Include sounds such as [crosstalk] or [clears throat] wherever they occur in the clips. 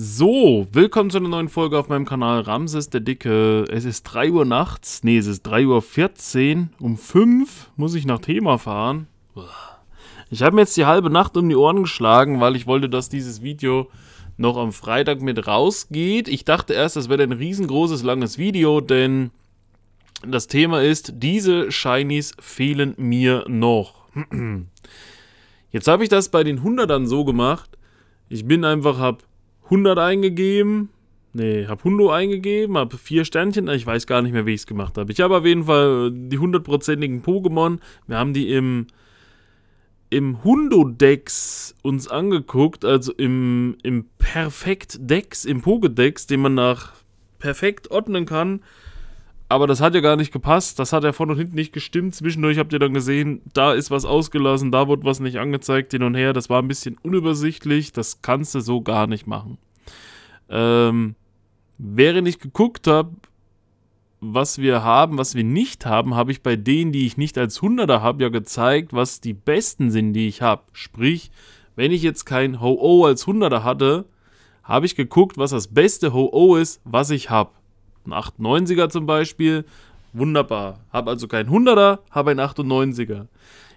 So, willkommen zu einer neuen Folge auf meinem Kanal Ramses der Dicke. Es ist 3 Uhr nachts, nee, es ist 3 Uhr 14. Um 5 muss ich nach Thema fahren. Ich habe mir jetzt die halbe Nacht um die Ohren geschlagen, weil ich wollte, dass dieses Video noch am Freitag mit rausgeht. Ich dachte erst, das wäre ein riesengroßes, langes Video, denn das Thema ist, diese Shinies fehlen mir noch. [clears throat] Jetzt habe ich das bei den 100ern so gemacht. Ich bin einfach, habe 100 eingegeben. Nee, hab Hundo eingegeben, hab vier Sternchen. Ich weiß gar nicht mehr, wie ich es gemacht habe. Ich habe auf jeden Fall äh, die hundertprozentigen Pokémon. Wir haben die im, im Hundo-Dex uns angeguckt, also im, im Perfekt-Dex, im Pokédex, den man nach perfekt ordnen kann. Aber das hat ja gar nicht gepasst. Das hat ja vorne und hinten nicht gestimmt. Zwischendurch habt ihr dann gesehen, da ist was ausgelassen, da wurde was nicht angezeigt, hin und her. Das war ein bisschen unübersichtlich. Das kannst du so gar nicht machen. Ähm, während ich geguckt habe, was wir haben, was wir nicht haben, habe ich bei denen, die ich nicht als Hunderter habe, ja gezeigt, was die besten sind, die ich habe. Sprich, wenn ich jetzt kein Ho-Oh als Hunderter hatte, habe ich geguckt, was das beste Ho-Oh ist, was ich habe. 98er zum Beispiel. Wunderbar. Habe also keinen 100er, habe einen 98er.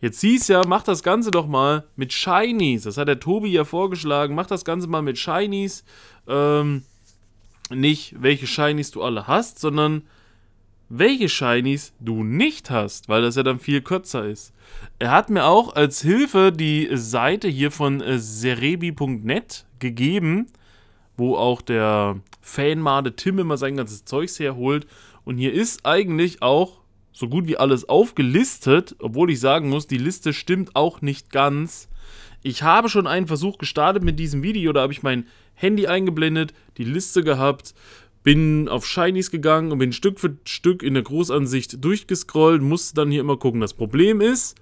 Jetzt hieß ja, mach das Ganze doch mal mit Shinies. Das hat der Tobi ja vorgeschlagen. Mach das Ganze mal mit Shinies. Ähm, nicht, welche Shinies du alle hast, sondern welche Shinies du nicht hast, weil das ja dann viel kürzer ist. Er hat mir auch als Hilfe die Seite hier von serebi.net gegeben, wo auch der Fanmade Tim immer sein ganzes Zeugs herholt. Und hier ist eigentlich auch so gut wie alles aufgelistet, obwohl ich sagen muss, die Liste stimmt auch nicht ganz. Ich habe schon einen Versuch gestartet mit diesem Video, da habe ich mein Handy eingeblendet, die Liste gehabt, bin auf Shinies gegangen und bin Stück für Stück in der Großansicht durchgescrollt, musste dann hier immer gucken. Das Problem ist,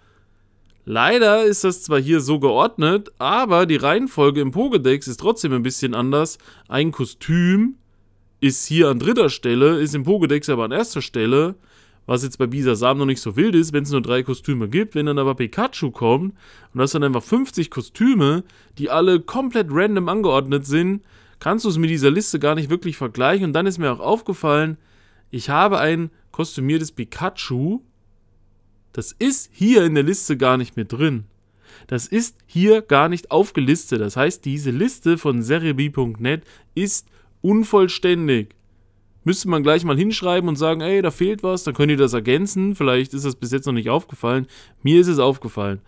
Leider ist das zwar hier so geordnet, aber die Reihenfolge im Pokédex ist trotzdem ein bisschen anders. Ein Kostüm ist hier an dritter Stelle, ist im Pokédex aber an erster Stelle. Was jetzt bei Bisasam noch nicht so wild ist, wenn es nur drei Kostüme gibt. Wenn dann aber Pikachu kommt und das dann einfach 50 Kostüme, die alle komplett random angeordnet sind, kannst du es mit dieser Liste gar nicht wirklich vergleichen. Und dann ist mir auch aufgefallen, ich habe ein kostümiertes Pikachu, das ist hier in der Liste gar nicht mehr drin. Das ist hier gar nicht aufgelistet. Das heißt, diese Liste von serebi.net ist unvollständig. Müsste man gleich mal hinschreiben und sagen, ey, da fehlt was, dann könnt ihr das ergänzen. Vielleicht ist das bis jetzt noch nicht aufgefallen. Mir ist es aufgefallen.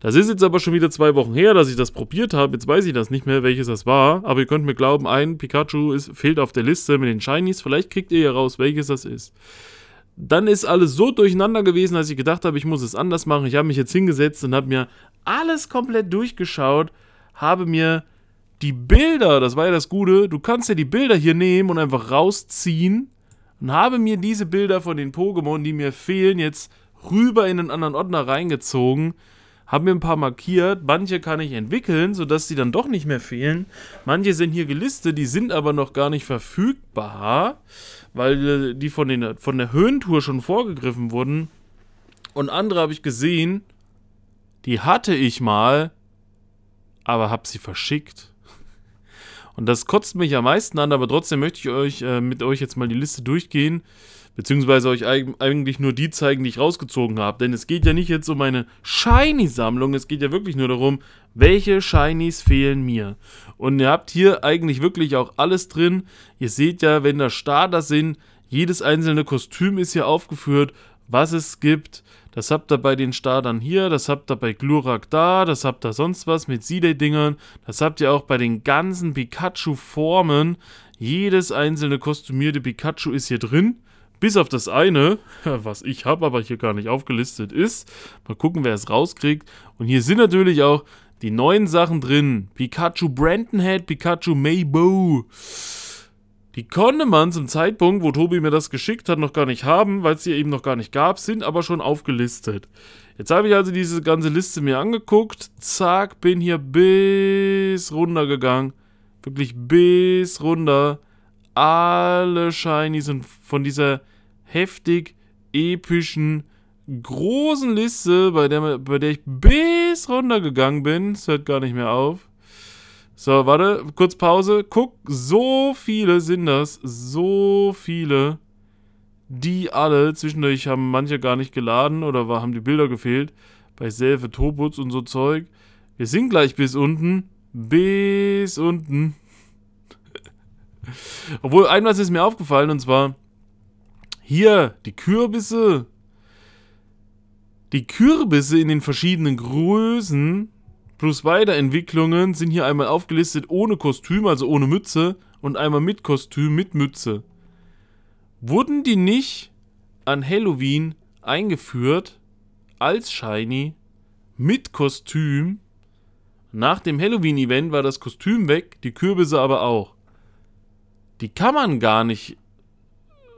Das ist jetzt aber schon wieder zwei Wochen her, dass ich das probiert habe. Jetzt weiß ich das nicht mehr, welches das war. Aber ihr könnt mir glauben, ein Pikachu ist, fehlt auf der Liste mit den Shinies. Vielleicht kriegt ihr ja raus, welches das ist dann ist alles so durcheinander gewesen, dass ich gedacht habe, ich muss es anders machen. Ich habe mich jetzt hingesetzt und habe mir alles komplett durchgeschaut, habe mir die Bilder, das war ja das Gute, du kannst ja die Bilder hier nehmen und einfach rausziehen und habe mir diese Bilder von den Pokémon, die mir fehlen, jetzt rüber in einen anderen Ordner reingezogen habe mir ein paar markiert. Manche kann ich entwickeln, sodass sie dann doch nicht mehr fehlen. Manche sind hier gelistet, die sind aber noch gar nicht verfügbar, weil äh, die von, den, von der Höhentour schon vorgegriffen wurden. Und andere habe ich gesehen, die hatte ich mal, aber habe sie verschickt. Und das kotzt mich am meisten an, aber trotzdem möchte ich euch äh, mit euch jetzt mal die Liste durchgehen, beziehungsweise euch eigentlich nur die zeigen, die ich rausgezogen habe. Denn es geht ja nicht jetzt um eine Shiny-Sammlung, es geht ja wirklich nur darum, welche Shinies fehlen mir. Und ihr habt hier eigentlich wirklich auch alles drin. Ihr seht ja, wenn da Starter sind, jedes einzelne Kostüm ist hier aufgeführt, was es gibt, das habt ihr bei den Stadern hier, das habt ihr bei Glurak da, das habt ihr sonst was mit Sidey-Dingern. Das habt ihr auch bei den ganzen Pikachu-Formen. Jedes einzelne kostümierte Pikachu ist hier drin. Bis auf das eine, [laughs] was ich habe, aber hier gar nicht aufgelistet ist. Mal gucken, wer es rauskriegt. Und hier sind natürlich auch die neuen Sachen drin. Pikachu Brandon Head, Pikachu Maybow. Die konnte man zum Zeitpunkt, wo Tobi mir das geschickt hat, noch gar nicht haben, weil es sie eben noch gar nicht gab, sind aber schon aufgelistet. Jetzt habe ich also diese ganze Liste mir angeguckt. Zack, bin hier bis runtergegangen. Wirklich bis runter. Alle Shinies und von dieser heftig epischen, großen Liste, bei der, bei der ich bis runtergegangen bin. Es hört gar nicht mehr auf. So, warte, kurz Pause. Guck, so viele sind das. So viele. Die alle, zwischendurch haben manche gar nicht geladen oder war, haben die Bilder gefehlt. Bei Selfe, Tobutz und so Zeug. Wir sind gleich bis unten. Bis unten. [laughs] Obwohl, ein was ist mir aufgefallen und zwar hier die Kürbisse. Die Kürbisse in den verschiedenen Größen Plus Weiterentwicklungen sind hier einmal aufgelistet ohne Kostüm, also ohne Mütze, und einmal mit Kostüm, mit Mütze. Wurden die nicht an Halloween eingeführt als Shiny mit Kostüm? Nach dem Halloween-Event war das Kostüm weg, die Kürbisse aber auch. Die kann man gar nicht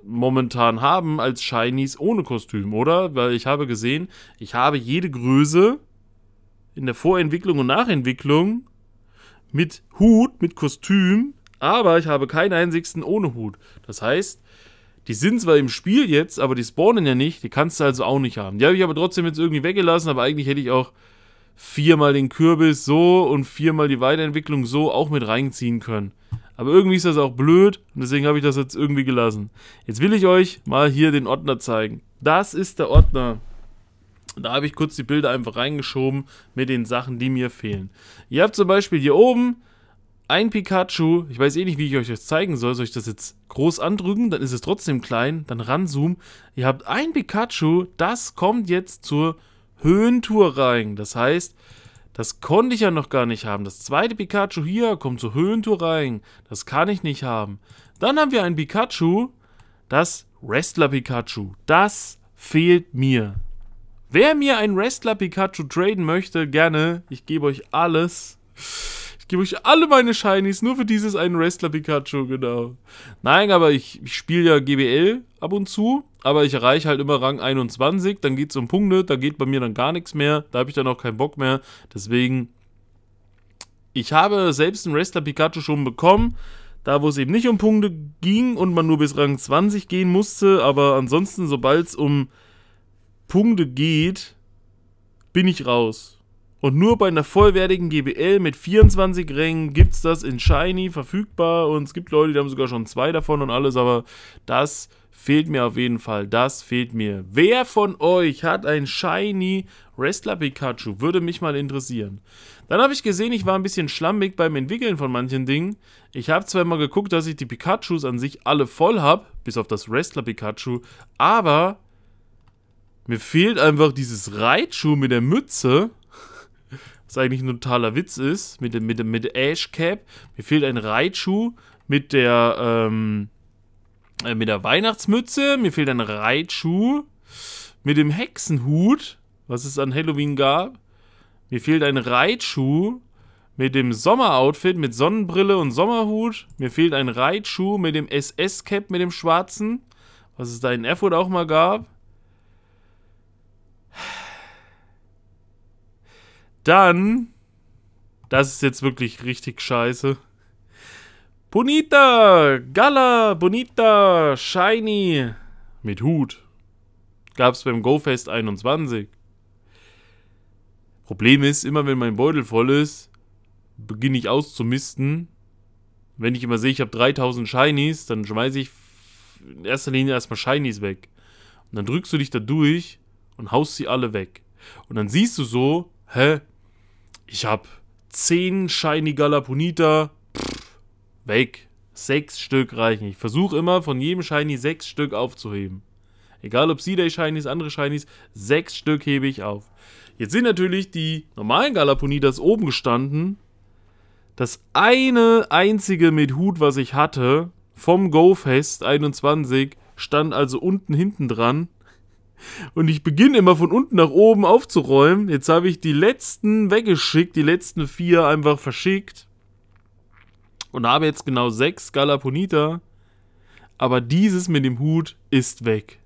momentan haben als Shinies ohne Kostüm, oder? Weil ich habe gesehen, ich habe jede Größe in der Vorentwicklung und Nachentwicklung mit Hut, mit Kostüm, aber ich habe keinen einzigen ohne Hut. Das heißt, die sind zwar im Spiel jetzt, aber die spawnen ja nicht, die kannst du also auch nicht haben. Die habe ich aber trotzdem jetzt irgendwie weggelassen, aber eigentlich hätte ich auch viermal den Kürbis so und viermal die Weiterentwicklung so auch mit reinziehen können. Aber irgendwie ist das auch blöd und deswegen habe ich das jetzt irgendwie gelassen. Jetzt will ich euch mal hier den Ordner zeigen. Das ist der Ordner. Und da habe ich kurz die Bilder einfach reingeschoben mit den Sachen, die mir fehlen. Ihr habt zum Beispiel hier oben ein Pikachu. Ich weiß eh nicht, wie ich euch das zeigen soll. Soll ich das jetzt groß andrücken? Dann ist es trotzdem klein. Dann ranzoomen. Ihr habt ein Pikachu. Das kommt jetzt zur Höhentour rein. Das heißt, das konnte ich ja noch gar nicht haben. Das zweite Pikachu hier kommt zur Höhentour rein. Das kann ich nicht haben. Dann haben wir ein Pikachu. Das Wrestler Pikachu. Das fehlt mir. Wer mir einen Wrestler Pikachu traden möchte, gerne. Ich gebe euch alles. Ich gebe euch alle meine Shinies, nur für dieses einen Wrestler Pikachu, genau. Nein, aber ich, ich spiele ja GBL ab und zu, aber ich erreiche halt immer Rang 21, dann geht es um Punkte, da geht bei mir dann gar nichts mehr, da habe ich dann auch keinen Bock mehr. Deswegen, ich habe selbst einen Wrestler Pikachu schon bekommen, da wo es eben nicht um Punkte ging und man nur bis Rang 20 gehen musste, aber ansonsten, sobald es um Punkte geht, bin ich raus. Und nur bei einer vollwertigen GBL mit 24 Rängen gibt es das in Shiny verfügbar. Und es gibt Leute, die haben sogar schon zwei davon und alles, aber das fehlt mir auf jeden Fall. Das fehlt mir. Wer von euch hat ein Shiny Wrestler Pikachu? Würde mich mal interessieren. Dann habe ich gesehen, ich war ein bisschen schlammig beim Entwickeln von manchen Dingen. Ich habe zwar immer geguckt, dass ich die Pikachus an sich alle voll habe, bis auf das Wrestler Pikachu, aber mir fehlt einfach dieses Reitschuh mit der Mütze. Was eigentlich ein totaler Witz ist, mit, mit, mit Ash Cap. Mir fehlt ein Reitschuh mit der, ähm, äh, mit der Weihnachtsmütze. Mir fehlt ein Reitschuh mit dem Hexenhut, was es an Halloween gab. Mir fehlt ein Reitschuh mit dem Sommeroutfit, mit Sonnenbrille und Sommerhut. Mir fehlt ein Reitschuh mit dem SS-Cap, mit dem schwarzen, was es da in Erfurt auch mal gab. Dann, das ist jetzt wirklich richtig scheiße. Bonita, Gala, Bonita, Shiny mit Hut. Gab's beim GoFest 21. Problem ist, immer wenn mein Beutel voll ist, beginne ich auszumisten. Wenn ich immer sehe, ich habe 3000 Shinies, dann schmeiße ich in erster Linie erstmal Shinies weg. Und dann drückst du dich da durch und haust sie alle weg. Und dann siehst du so, hä, ich habe 10 Shiny Galaponita. weg. 6 Stück reichen. Ich versuche immer von jedem Shiny 6 Stück aufzuheben. Egal ob Sea-Day Shinies, andere Shinies, 6 Stück hebe ich auf. Jetzt sind natürlich die normalen Galaponitas oben gestanden. Das eine einzige mit Hut, was ich hatte, vom GoFest 21, stand also unten hinten dran und ich beginne immer von unten nach oben aufzuräumen. Jetzt habe ich die letzten weggeschickt, die letzten vier einfach verschickt. Und habe jetzt genau sechs Galaponita. Aber dieses mit dem Hut ist weg.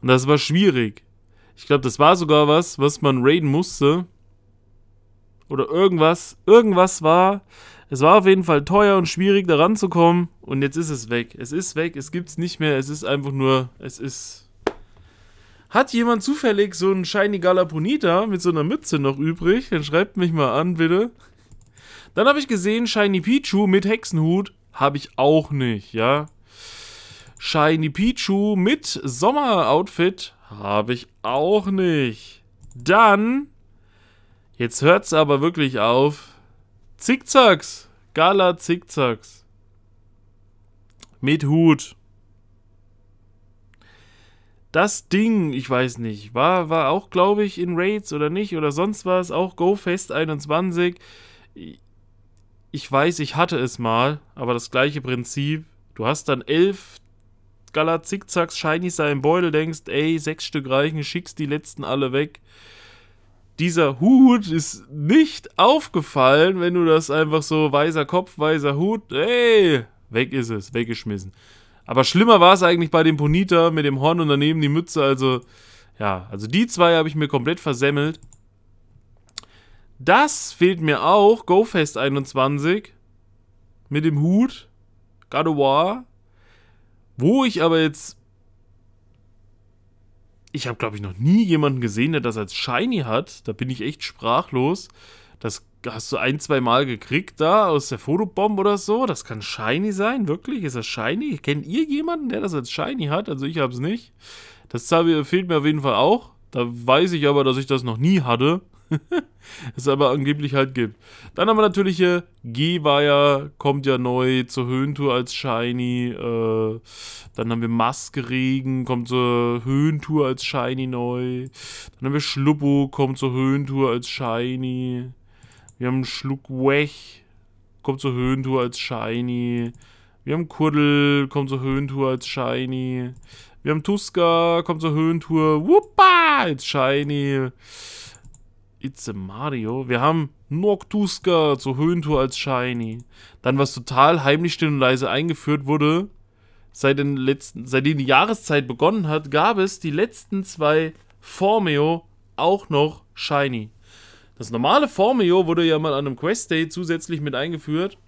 Und das war schwierig. Ich glaube, das war sogar was, was man raiden musste. Oder irgendwas. Irgendwas war. Es war auf jeden Fall teuer und schwierig, da ranzukommen. Und jetzt ist es weg. Es ist weg, es gibt es nicht mehr. Es ist einfach nur. Es ist hat jemand zufällig so einen Shiny Galaponita mit so einer Mütze noch übrig? Dann schreibt mich mal an, bitte. Dann habe ich gesehen, Shiny Pichu mit Hexenhut habe ich auch nicht, ja. Shiny Pichu mit Sommeroutfit habe ich auch nicht. Dann, jetzt hört es aber wirklich auf, Zickzacks, Gala Zickzacks. Mit Hut das Ding, ich weiß nicht, war, war auch, glaube ich, in Raids oder nicht oder sonst was, auch GoFest 21. Ich weiß, ich hatte es mal, aber das gleiche Prinzip. Du hast dann elf Gala Zickzacks, Shinies da im Beutel, denkst, ey, sechs Stück reichen, schickst die letzten alle weg. Dieser Hut ist nicht aufgefallen, wenn du das einfach so weißer Kopf, weißer Hut, ey, weg ist es, weggeschmissen. Aber schlimmer war es eigentlich bei dem Ponita mit dem Horn und daneben die Mütze. Also, ja, also die zwei habe ich mir komplett versemmelt. Das fehlt mir auch. GoFest 21 mit dem Hut. God of War. Wo ich aber jetzt. Ich habe, glaube ich, noch nie jemanden gesehen, der das als Shiny hat. Da bin ich echt sprachlos. Das hast du ein, zwei Mal gekriegt da aus der Fotobomb oder so. Das kann shiny sein, wirklich? Ist das shiny? Kennt ihr jemanden, der das als shiny hat? Also ich hab's nicht. Das fehlt mir auf jeden Fall auch. Da weiß ich aber, dass ich das noch nie hatte. [laughs] es aber angeblich halt gibt. Dann haben wir natürlich hier Gehweier, kommt ja neu zur Höhentour als Shiny. Äh, dann haben wir Maskeregen, kommt zur Höhentour als Shiny neu. Dann haben wir Schluppo, kommt zur Höhentour als Shiny. Wir haben Schluckwech, kommt zur Höhentour als Shiny. Wir haben Kuddel, kommt zur Höhentour als Shiny. Wir haben Tuska, kommt zur Höhentour, wuppa, als Shiny. It's a Mario. Wir haben Noctuska zur Höhentour als Shiny. Dann, was total heimlich still und leise eingeführt wurde, seit den letzten, seitdem die Jahreszeit begonnen hat, gab es die letzten zwei Formeo auch noch Shiny. Das normale Formio wurde ja mal an einem Quest Day zusätzlich mit eingeführt.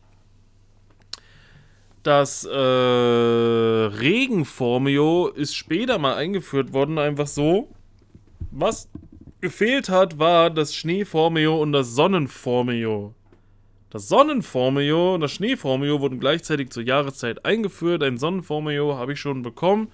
Das äh, Regenformio ist später mal eingeführt worden, einfach so. Was gefehlt hat, war das Schneeformio und das Sonnenformio. Das Sonnenformio und das Schneeformio wurden gleichzeitig zur Jahreszeit eingeführt. Ein Sonnenformio habe ich schon bekommen.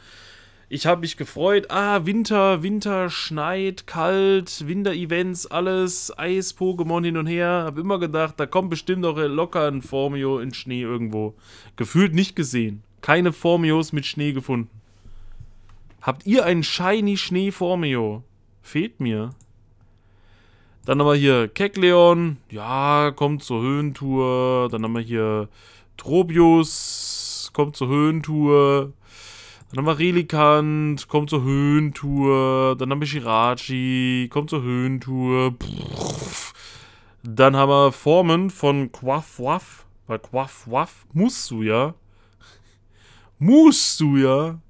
Ich habe mich gefreut. Ah, Winter, Winter, schneit, kalt, Winter-Events, alles, Eis, Pokémon hin und her. Habe immer gedacht, da kommt bestimmt noch locker ein Formio in Schnee irgendwo. Gefühlt nicht gesehen. Keine Formios mit Schnee gefunden. Habt ihr einen shiny Schnee Formio? Fehlt mir. Dann haben wir hier Kekleon. Ja, kommt zur Höhentour. Dann haben wir hier Tropius. Kommt zur Höhentour. Dann haben wir Relikant, kommt zur Höhentour. Dann haben wir Shirachi, kommt zur Höhentour. Pff. Dann haben wir Formen von Quaff Waff. Weil Quaff Waff musst du ja. musst du ja.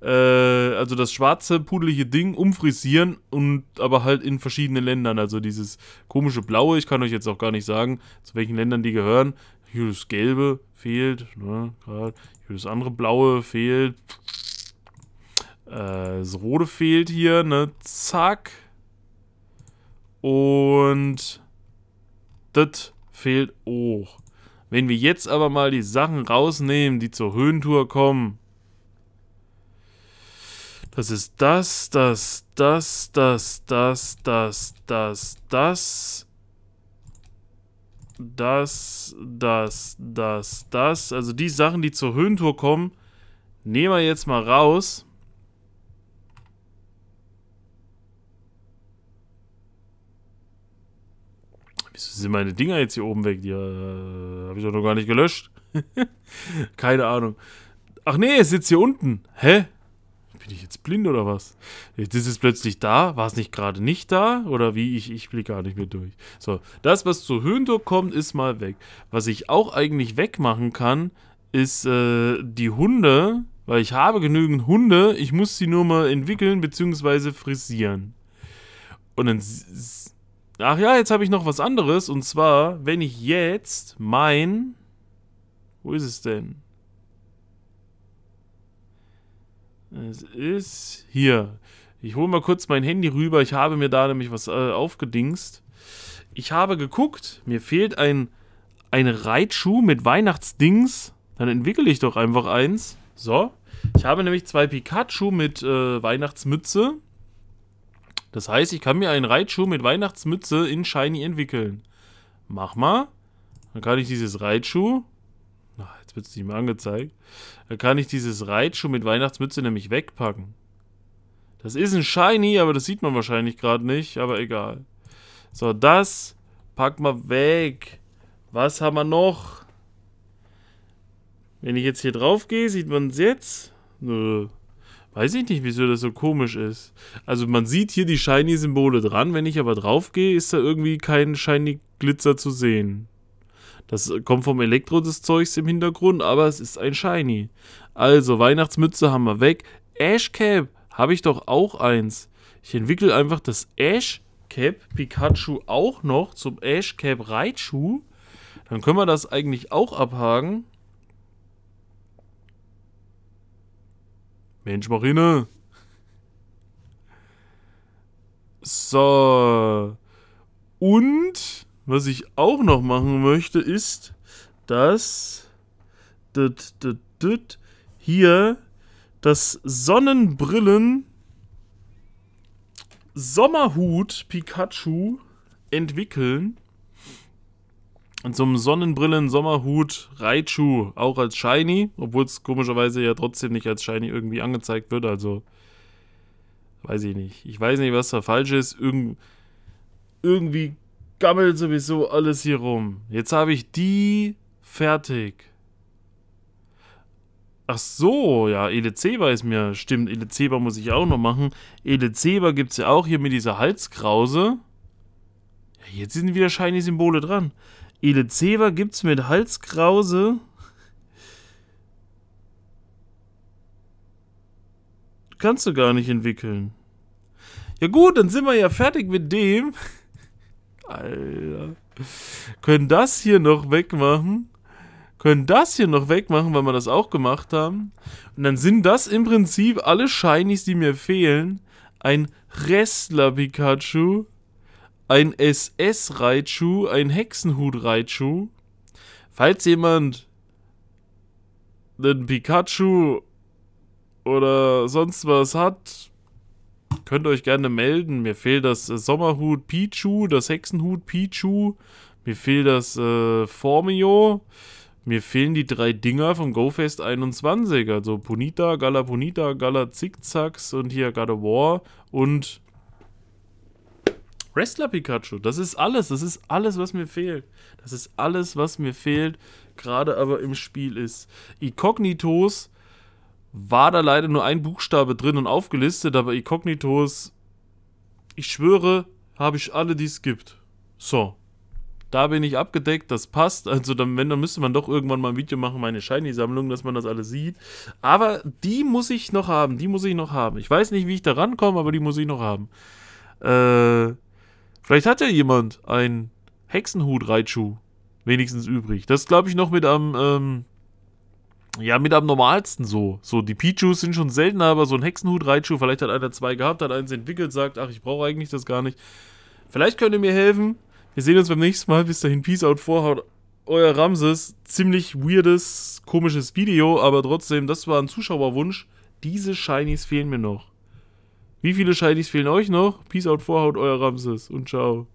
Äh, also das schwarze, pudelige Ding umfrisieren und aber halt in verschiedenen Ländern. Also dieses komische Blaue, ich kann euch jetzt auch gar nicht sagen, zu welchen Ländern die gehören. Hier das Gelbe fehlt. Ne, grad. Das andere blaue fehlt. Äh, das rote fehlt hier, ne? Zack. Und das fehlt auch. Wenn wir jetzt aber mal die Sachen rausnehmen, die zur Höhentour kommen. Das ist das, das, das, das, das, das, das, das das, das, das, das. Also die Sachen, die zur Höhentour kommen, nehmen wir jetzt mal raus. Wieso sind meine Dinger jetzt hier oben weg? Die äh, habe ich doch noch gar nicht gelöscht. [laughs] Keine Ahnung. Ach nee, es sitzt hier unten. Hä? Bin ich jetzt blind oder was? Jetzt ist es plötzlich da, war es nicht gerade nicht da? Oder wie? Ich, ich blicke gar nicht mehr durch. So, das, was zu Höhendur kommt, ist mal weg. Was ich auch eigentlich wegmachen kann, ist äh, die Hunde, weil ich habe genügend Hunde, ich muss sie nur mal entwickeln bzw. frisieren. Und dann... Ach ja, jetzt habe ich noch was anderes. Und zwar, wenn ich jetzt mein... Wo ist es denn? Es ist hier. Ich hole mal kurz mein Handy rüber. Ich habe mir da nämlich was äh, aufgedingst. Ich habe geguckt, mir fehlt ein, ein Reitschuh mit Weihnachtsdings. Dann entwickle ich doch einfach eins. So. Ich habe nämlich zwei Pikachu mit äh, Weihnachtsmütze. Das heißt, ich kann mir einen Reitschuh mit Weihnachtsmütze in Shiny entwickeln. Mach mal. Dann kann ich dieses Reitschuh na, jetzt wird es nicht mehr angezeigt. Da kann ich dieses Reitschuh mit Weihnachtsmütze nämlich wegpacken. Das ist ein Shiny, aber das sieht man wahrscheinlich gerade nicht, aber egal. So, das pack mal weg. Was haben wir noch? Wenn ich jetzt hier drauf gehe, sieht man es jetzt? Nö. Weiß ich nicht, wieso das so komisch ist. Also man sieht hier die Shiny-Symbole dran, wenn ich aber drauf gehe, ist da irgendwie kein Shiny-Glitzer zu sehen. Das kommt vom Elektro des Zeugs im Hintergrund, aber es ist ein Shiny. Also, Weihnachtsmütze haben wir weg. Ash Cap habe ich doch auch eins. Ich entwickle einfach das Ash Cap Pikachu auch noch zum Ash Cap Raichu. Dann können wir das eigentlich auch abhaken. Mensch, Marine. So. Und was ich auch noch machen möchte, ist, dass das, das, das, hier das Sonnenbrillen Sommerhut Pikachu entwickeln. Und zum Sonnenbrillen Sommerhut Raichu auch als Shiny, obwohl es komischerweise ja trotzdem nicht als Shiny irgendwie angezeigt wird. Also weiß ich nicht. Ich weiß nicht, was da falsch ist. Irgend, irgendwie gammelt sowieso alles hier rum. Jetzt habe ich die fertig. Ach so, ja, Elezeba ist mir, stimmt, Elezeba muss ich auch noch machen. Elezeba gibt es ja auch hier mit dieser Halskrause. Ja, jetzt sind wieder shiny Symbole dran. Elezeba gibt es mit Halskrause. Kannst du gar nicht entwickeln. Ja gut, dann sind wir ja fertig mit dem. [laughs] Alter. Können das hier noch wegmachen? Können das hier noch wegmachen, weil wir das auch gemacht haben? Und dann sind das im Prinzip alle Shinies, die mir fehlen. Ein Wrestler-Pikachu, ein SS-Raichu, ein Hexenhut-Raichu. Falls jemand einen Pikachu oder sonst was hat, Könnt euch gerne melden. Mir fehlt das äh, Sommerhut Pichu, das Hexenhut Pichu. Mir fehlt das äh, Formio. Mir fehlen die drei Dinger vom GoFest 21. Also Punita, Gala Punita, Gala Zickzacks und hier God of War und Wrestler Pikachu. Das ist alles. Das ist alles, was mir fehlt. Das ist alles, was mir fehlt. Gerade aber im Spiel ist. Incognitos war da leider nur ein Buchstabe drin und aufgelistet, aber Inkognitos, ich schwöre, habe ich alle, die es gibt. So. Da bin ich abgedeckt, das passt. Also dann, wenn, dann müsste man doch irgendwann mal ein Video machen, meine Shiny-Sammlung, dass man das alles sieht. Aber die muss ich noch haben, die muss ich noch haben. Ich weiß nicht, wie ich da rankomme, aber die muss ich noch haben. Äh, vielleicht hat ja jemand einen hexenhut reitschuh wenigstens übrig. Das glaube ich noch mit am, ähm, ja, mit am normalsten so. So, die Pichus sind schon seltener, aber so ein Hexenhut, reitschuh vielleicht hat einer zwei gehabt, hat eins entwickelt, sagt, ach, ich brauche eigentlich das gar nicht. Vielleicht könnt ihr mir helfen. Wir sehen uns beim nächsten Mal. Bis dahin, Peace out, Vorhaut. Euer Ramses. Ziemlich weirdes, komisches Video, aber trotzdem, das war ein Zuschauerwunsch. Diese Shinies fehlen mir noch. Wie viele Shinies fehlen euch noch? Peace out, Vorhaut, euer Ramses und ciao.